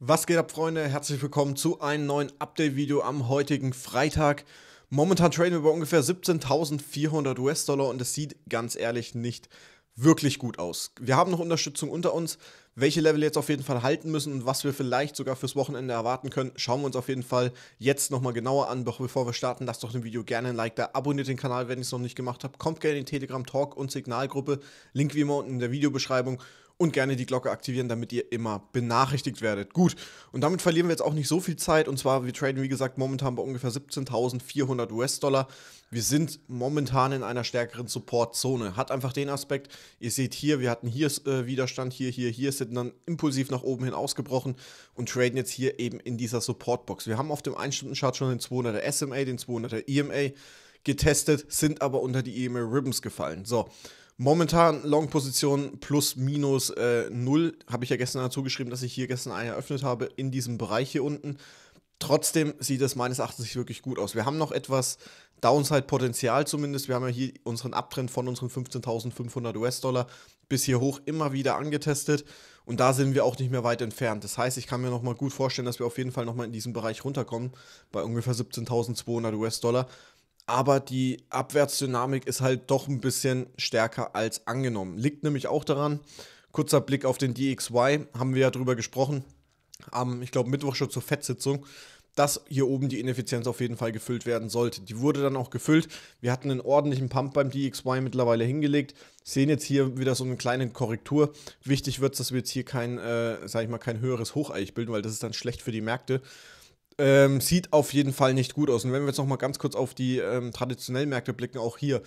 Was geht ab, Freunde? Herzlich willkommen zu einem neuen Update-Video am heutigen Freitag. Momentan traden wir bei ungefähr 17.400 US-Dollar und es sieht ganz ehrlich nicht wirklich gut aus. Wir haben noch Unterstützung unter uns. Welche Level jetzt auf jeden Fall halten müssen und was wir vielleicht sogar fürs Wochenende erwarten können, schauen wir uns auf jeden Fall jetzt nochmal genauer an. Doch Bevor wir starten, lasst doch dem Video gerne ein Like da, abonniert den Kanal, wenn ihr es noch nicht gemacht habt, kommt gerne in die Telegram-Talk- und Signalgruppe, Link wie immer unten in der Videobeschreibung und gerne die Glocke aktivieren, damit ihr immer benachrichtigt werdet. Gut, und damit verlieren wir jetzt auch nicht so viel Zeit. Und zwar, wir traden, wie gesagt, momentan bei ungefähr 17.400 US-Dollar. Wir sind momentan in einer stärkeren Support-Zone. Hat einfach den Aspekt, ihr seht hier, wir hatten hier äh, Widerstand, hier, hier, hier, sind dann impulsiv nach oben hin ausgebrochen und traden jetzt hier eben in dieser Support-Box. Wir haben auf dem 1-Stunden-Chart schon den 200er SMA, den 200er EMA getestet, sind aber unter die EMA Ribbons gefallen. So, Momentan Long-Position plus minus äh, 0. Habe ich ja gestern dazu geschrieben, dass ich hier gestern einen eröffnet habe in diesem Bereich hier unten. Trotzdem sieht es meines Erachtens wirklich gut aus. Wir haben noch etwas Downside-Potenzial zumindest. Wir haben ja hier unseren Abtrend von unseren 15.500 US-Dollar bis hier hoch immer wieder angetestet. Und da sind wir auch nicht mehr weit entfernt. Das heißt, ich kann mir nochmal gut vorstellen, dass wir auf jeden Fall nochmal in diesem Bereich runterkommen, bei ungefähr 17.200 US-Dollar aber die Abwärtsdynamik ist halt doch ein bisschen stärker als angenommen. Liegt nämlich auch daran, kurzer Blick auf den DXY, haben wir ja drüber gesprochen, am, ich glaube, Mittwoch schon zur FED-Sitzung, dass hier oben die Ineffizienz auf jeden Fall gefüllt werden sollte. Die wurde dann auch gefüllt. Wir hatten einen ordentlichen Pump beim DXY mittlerweile hingelegt, sehen jetzt hier wieder so eine kleine Korrektur. Wichtig wird es, dass wir jetzt hier kein, äh, ich mal, kein höheres Hocheich bilden, weil das ist dann schlecht für die Märkte. Ähm, sieht auf jeden Fall nicht gut aus. Und wenn wir jetzt nochmal ganz kurz auf die ähm, traditionellen Märkte blicken, auch hier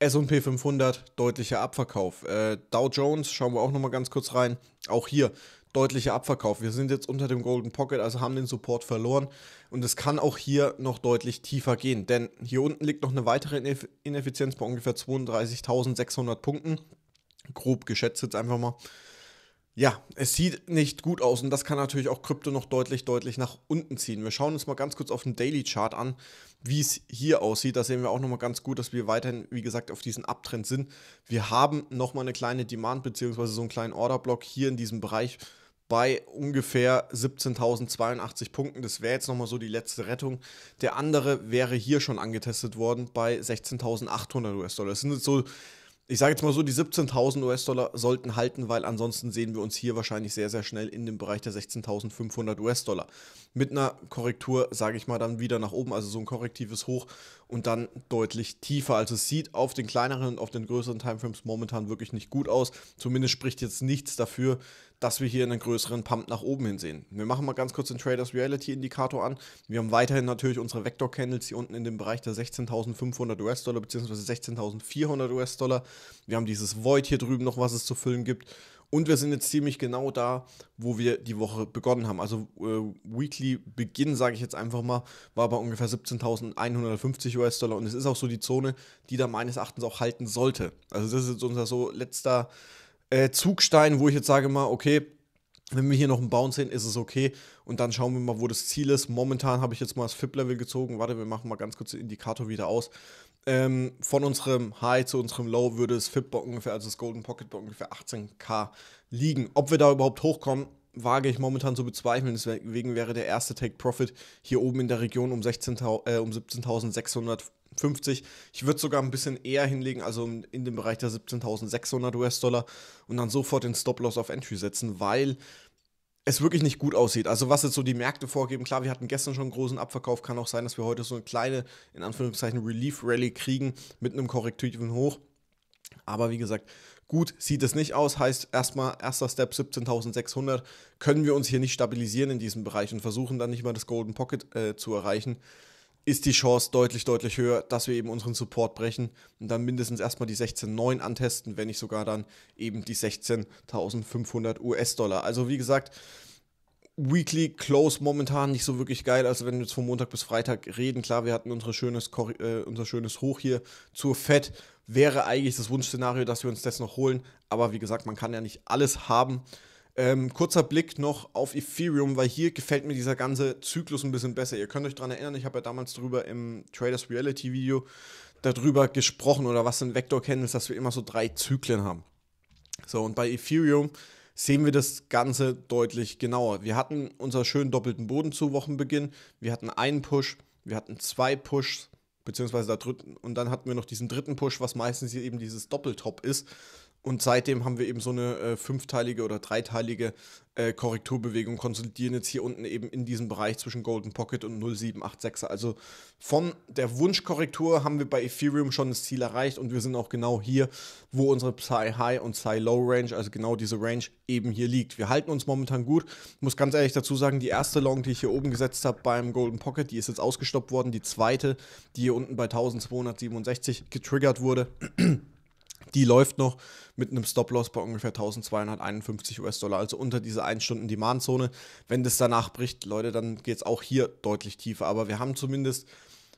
S&P 500 deutlicher Abverkauf. Äh, Dow Jones schauen wir auch nochmal ganz kurz rein. Auch hier deutlicher Abverkauf. Wir sind jetzt unter dem Golden Pocket, also haben den Support verloren und es kann auch hier noch deutlich tiefer gehen, denn hier unten liegt noch eine weitere Ineff Ineffizienz bei ungefähr 32.600 Punkten. Grob geschätzt jetzt einfach mal. Ja, es sieht nicht gut aus und das kann natürlich auch Krypto noch deutlich, deutlich nach unten ziehen. Wir schauen uns mal ganz kurz auf den Daily Chart an, wie es hier aussieht. Da sehen wir auch nochmal ganz gut, dass wir weiterhin, wie gesagt, auf diesen Abtrend sind. Wir haben nochmal eine kleine Demand bzw. so einen kleinen Orderblock hier in diesem Bereich bei ungefähr 17.082 Punkten. Das wäre jetzt nochmal so die letzte Rettung. Der andere wäre hier schon angetestet worden bei 16.800 US-Dollar. Das sind jetzt so ich sage jetzt mal so, die 17.000 US-Dollar sollten halten, weil ansonsten sehen wir uns hier wahrscheinlich sehr, sehr schnell in dem Bereich der 16.500 US-Dollar. Mit einer Korrektur, sage ich mal, dann wieder nach oben, also so ein korrektives Hoch und dann deutlich tiefer. Also es sieht auf den kleineren und auf den größeren Timeframes momentan wirklich nicht gut aus. Zumindest spricht jetzt nichts dafür, dass wir hier einen größeren Pump nach oben hin sehen. Wir machen mal ganz kurz den Traders Reality Indikator an. Wir haben weiterhin natürlich unsere Vector Candles hier unten in dem Bereich der 16.500 US-Dollar bzw. 16.400 US-Dollar. Wir haben dieses Void hier drüben noch, was es zu füllen gibt. Und wir sind jetzt ziemlich genau da, wo wir die Woche begonnen haben. Also äh, Weekly Beginn, sage ich jetzt einfach mal, war bei ungefähr 17.150 US-Dollar. Und es ist auch so die Zone, die da meines Erachtens auch halten sollte. Also das ist jetzt unser so letzter äh, Zugstein, wo ich jetzt sage mal, okay, wenn wir hier noch einen Bounce sehen, ist es okay. Und dann schauen wir mal, wo das Ziel ist. Momentan habe ich jetzt mal das FIP-Level gezogen. Warte, wir machen mal ganz kurz den Indikator wieder aus. Ähm, von unserem High zu unserem Low würde das FIP bock ungefähr, also das Golden Pocket bei ungefähr 18k liegen. Ob wir da überhaupt hochkommen, wage ich momentan zu bezweifeln. Deswegen wäre der erste Take Profit hier oben in der Region um, äh, um 17.600 50. Ich würde sogar ein bisschen eher hinlegen, also in dem Bereich der 17.600 US-Dollar und dann sofort den Stop-Loss auf Entry setzen, weil es wirklich nicht gut aussieht. Also was jetzt so die Märkte vorgeben, klar, wir hatten gestern schon einen großen Abverkauf, kann auch sein, dass wir heute so eine kleine, in Anführungszeichen, Relief-Rally kriegen mit einem korrektiven Hoch. Aber wie gesagt, gut sieht es nicht aus. Heißt erstmal, erster Step 17.600, können wir uns hier nicht stabilisieren in diesem Bereich und versuchen dann nicht mal das Golden Pocket äh, zu erreichen ist die Chance deutlich, deutlich höher, dass wir eben unseren Support brechen und dann mindestens erstmal die 16.9 antesten, wenn nicht sogar dann eben die 16.500 US-Dollar. Also wie gesagt, Weekly Close momentan nicht so wirklich geil. Also wenn wir jetzt von Montag bis Freitag reden, klar, wir hatten unsere schönes, äh, unser schönes Hoch hier zur FED. Wäre eigentlich das Wunschszenario, dass wir uns das noch holen. Aber wie gesagt, man kann ja nicht alles haben. Ähm, kurzer Blick noch auf Ethereum, weil hier gefällt mir dieser ganze Zyklus ein bisschen besser. Ihr könnt euch daran erinnern, ich habe ja damals darüber im Traders Reality Video darüber gesprochen oder was sind Vector Candles, dass wir immer so drei Zyklen haben. So, und bei Ethereum sehen wir das Ganze deutlich genauer. Wir hatten unseren schönen doppelten Boden zu Wochenbeginn, wir hatten einen Push, wir hatten zwei Pushs, beziehungsweise da dritten, und dann hatten wir noch diesen dritten Push, was meistens hier eben dieses Doppeltop ist. Und seitdem haben wir eben so eine äh, fünfteilige oder dreiteilige äh, Korrekturbewegung, konsolidieren jetzt hier unten eben in diesem Bereich zwischen Golden Pocket und 0786. Also von der Wunschkorrektur haben wir bei Ethereum schon das Ziel erreicht und wir sind auch genau hier, wo unsere Psy High und Psy Low Range, also genau diese Range eben hier liegt. Wir halten uns momentan gut. Ich muss ganz ehrlich dazu sagen, die erste Long, die ich hier oben gesetzt habe beim Golden Pocket, die ist jetzt ausgestoppt worden. Die zweite, die hier unten bei 1267 getriggert wurde die läuft noch mit einem Stop-Loss bei ungefähr 1251 US-Dollar, also unter dieser 1-Stunden-Demand-Zone. Wenn das danach bricht, Leute, dann geht es auch hier deutlich tiefer. Aber wir haben zumindest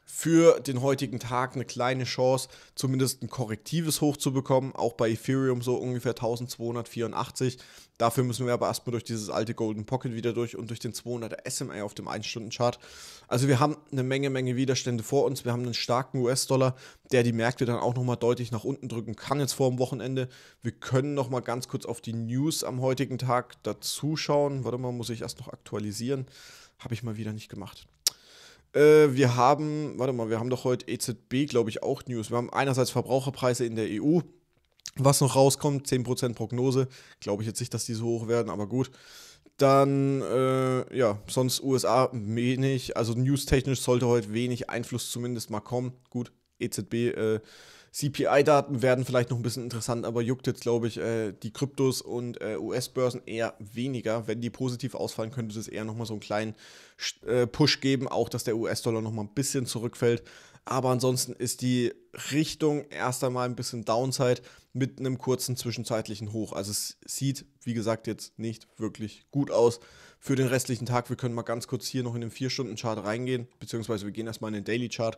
für den heutigen Tag eine kleine Chance, zumindest ein korrektives Hoch zu bekommen. auch bei Ethereum so ungefähr 1284. Dafür müssen wir aber erstmal durch dieses alte Golden Pocket wieder durch und durch den 200er SMA auf dem 1-Stunden-Chart. Also wir haben eine Menge, Menge Widerstände vor uns. Wir haben einen starken US-Dollar, der die Märkte dann auch nochmal deutlich nach unten drücken kann jetzt vor dem Wochenende. Wir können nochmal ganz kurz auf die News am heutigen Tag dazuschauen. Warte mal, muss ich erst noch aktualisieren. Habe ich mal wieder nicht gemacht. Äh, wir haben, warte mal, wir haben doch heute EZB, glaube ich, auch News. Wir haben einerseits Verbraucherpreise in der EU, was noch rauskommt, 10% Prognose. Glaube ich jetzt nicht, dass die so hoch werden, aber gut. Dann, äh, ja, sonst USA wenig, also newstechnisch sollte heute wenig Einfluss zumindest mal kommen. Gut, EZB, äh, CPI-Daten werden vielleicht noch ein bisschen interessant, aber juckt jetzt, glaube ich, äh, die Kryptos und äh, US-Börsen eher weniger. Wenn die positiv ausfallen, könnte es eher nochmal so einen kleinen äh, Push geben, auch dass der US-Dollar nochmal ein bisschen zurückfällt. Aber ansonsten ist die Richtung erst einmal ein bisschen Downside mit einem kurzen zwischenzeitlichen Hoch. Also es sieht, wie gesagt, jetzt nicht wirklich gut aus für den restlichen Tag. Wir können mal ganz kurz hier noch in den 4-Stunden-Chart reingehen, beziehungsweise wir gehen erstmal in den Daily-Chart.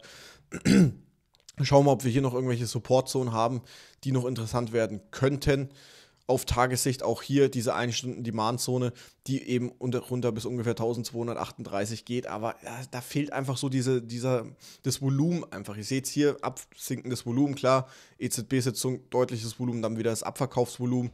Schauen wir ob wir hier noch irgendwelche Supportzonen haben, die noch interessant werden könnten. Auf Tagessicht auch hier diese 1 Stunden Demand-Zone, die eben unter, runter bis ungefähr 1238 geht. Aber ja, da fehlt einfach so diese, dieser, das Volumen einfach. Ihr seht es hier, absinkendes Volumen, klar. EZB-Sitzung, deutliches Volumen, dann wieder das Abverkaufsvolumen.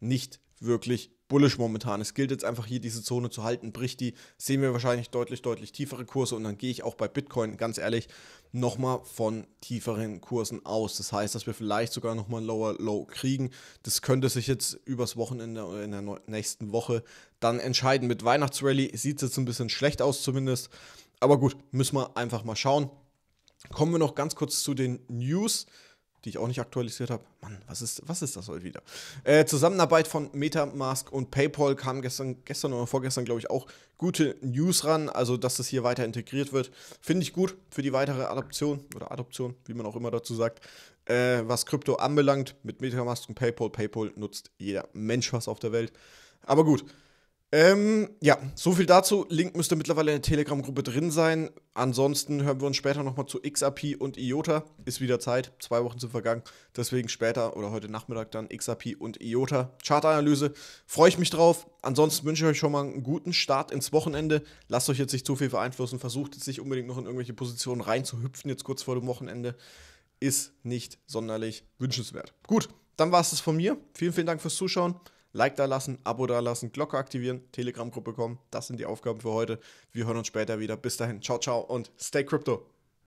Nicht wirklich bullish momentan. Es gilt jetzt einfach hier diese Zone zu halten. Bricht die, sehen wir wahrscheinlich deutlich, deutlich tiefere Kurse und dann gehe ich auch bei Bitcoin, ganz ehrlich, nochmal von tieferen Kursen aus. Das heißt, dass wir vielleicht sogar nochmal ein Lower Low kriegen. Das könnte sich jetzt übers Wochenende oder in der nächsten Woche dann entscheiden. Mit Weihnachtsrally sieht es jetzt ein bisschen schlecht aus zumindest. Aber gut, müssen wir einfach mal schauen. Kommen wir noch ganz kurz zu den News die ich auch nicht aktualisiert habe. Mann, was ist, was ist das heute wieder? Äh, Zusammenarbeit von Metamask und PayPal kam gestern, gestern oder vorgestern, glaube ich, auch gute News ran. Also, dass das hier weiter integriert wird, finde ich gut für die weitere Adoption oder Adoption, wie man auch immer dazu sagt. Äh, was Krypto anbelangt, mit Metamask und PayPal. PayPal nutzt jeder Mensch was auf der Welt. Aber gut, ähm, ja, so viel dazu. Link müsste mittlerweile in der Telegram-Gruppe drin sein. Ansonsten hören wir uns später nochmal zu XRP und IOTA. Ist wieder Zeit, zwei Wochen sind vergangen. Deswegen später oder heute Nachmittag dann XRP und IOTA. Chartanalyse. Freue ich mich drauf. Ansonsten wünsche ich euch schon mal einen guten Start ins Wochenende. Lasst euch jetzt nicht zu viel beeinflussen. Versucht jetzt nicht unbedingt noch in irgendwelche Positionen reinzuhüpfen, jetzt kurz vor dem Wochenende. Ist nicht sonderlich wünschenswert. Gut, dann war es das von mir. Vielen, vielen Dank fürs Zuschauen. Like da lassen, Abo da lassen, Glocke aktivieren, Telegram-Gruppe kommen. Das sind die Aufgaben für heute. Wir hören uns später wieder. Bis dahin, ciao, ciao und stay crypto.